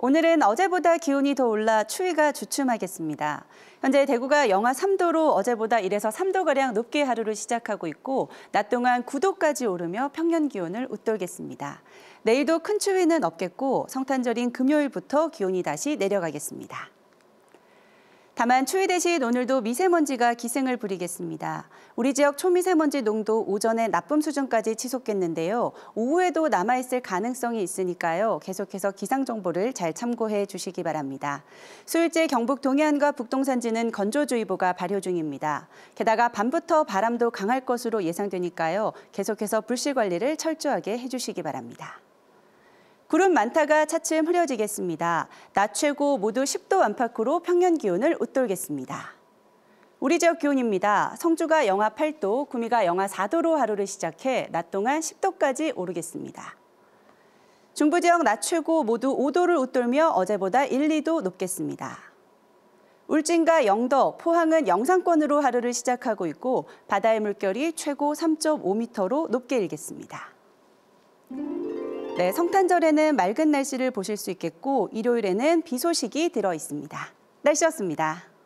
오늘은 어제보다 기온이 더 올라 추위가 주춤하겠습니다. 현재 대구가 영하 3도로 어제보다 1에서 3도가량 높게 하루를 시작하고 있고 낮 동안 9도까지 오르며 평년 기온을 웃돌겠습니다. 내일도 큰 추위는 없겠고 성탄절인 금요일부터 기온이 다시 내려가겠습니다. 다만 추위 대신 오늘도 미세먼지가 기승을 부리겠습니다. 우리 지역 초미세먼지 농도 오전에 나쁨 수준까지 치솟겠는데요. 오후에도 남아있을 가능성이 있으니까요. 계속해서 기상정보를 잘 참고해 주시기 바랍니다. 수일째 경북 동해안과 북동산지는 건조주의보가 발효 중입니다. 게다가 밤부터 바람도 강할 것으로 예상되니까요. 계속해서 불씨 관리를 철저하게 해주시기 바랍니다. 구름 많다가 차츰 흐려지겠습니다. 낮 최고 모두 10도 안팎으로 평년 기온을 웃돌겠습니다. 우리 지역 기온입니다. 성주가 영하 8도, 구미가 영하 4도로 하루를 시작해 낮 동안 10도까지 오르겠습니다. 중부 지역 낮 최고 모두 5도를 웃돌며 어제보다 1, 2도 높겠습니다. 울진과 영덕, 포항은 영상권으로 하루를 시작하고 있고 바다의 물결이 최고 3.5m로 높게 일겠습니다. 네, 성탄절에는 맑은 날씨를 보실 수 있겠고 일요일에는 비 소식이 들어 있습니다. 날씨였습니다.